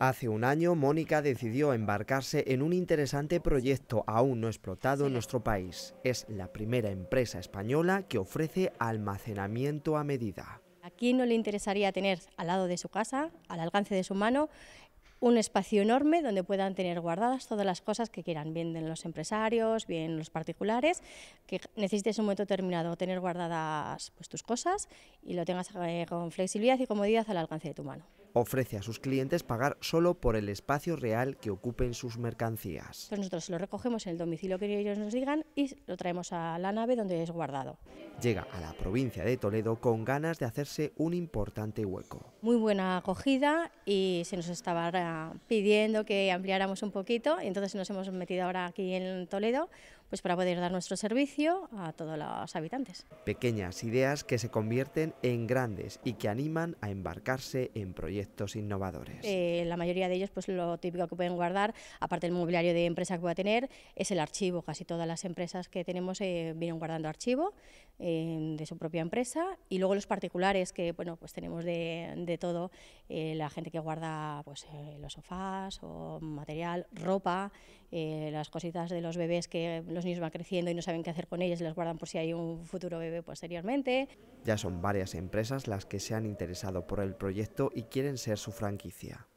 Hace un año, Mónica decidió embarcarse en un interesante proyecto aún no explotado en nuestro país. Es la primera empresa española que ofrece almacenamiento a medida. Aquí no le interesaría tener al lado de su casa, al alcance de su mano, un espacio enorme donde puedan tener guardadas todas las cosas que quieran, bien los empresarios, bien los particulares, que necesites en un momento determinado tener guardadas pues, tus cosas y lo tengas eh, con flexibilidad y comodidad al alcance de tu mano. Ofrece a sus clientes pagar solo por el espacio real que ocupen sus mercancías. nosotros lo recogemos en el domicilio que ellos nos digan y lo traemos a la nave donde es guardado llega a la provincia de Toledo con ganas de hacerse un importante hueco. Muy buena acogida y se nos estaba pidiendo que ampliáramos un poquito, entonces nos hemos metido ahora aquí en Toledo pues para poder dar nuestro servicio a todos los habitantes. Pequeñas ideas que se convierten en grandes y que animan a embarcarse en proyectos innovadores. Eh, la mayoría de ellos, pues lo típico que pueden guardar, aparte del mobiliario de empresa que va a tener, es el archivo. Casi todas las empresas que tenemos eh, vienen guardando archivo de su propia empresa y luego los particulares que bueno pues tenemos de, todo eh, la gente que guarda pues eh, los sofás o material ropa eh, las cositas de los bebés que los niños van creciendo y no saben qué hacer con ellas las guardan por si hay un futuro bebé posteriormente ya son varias empresas las que se han interesado por el proyecto y quieren ser su franquicia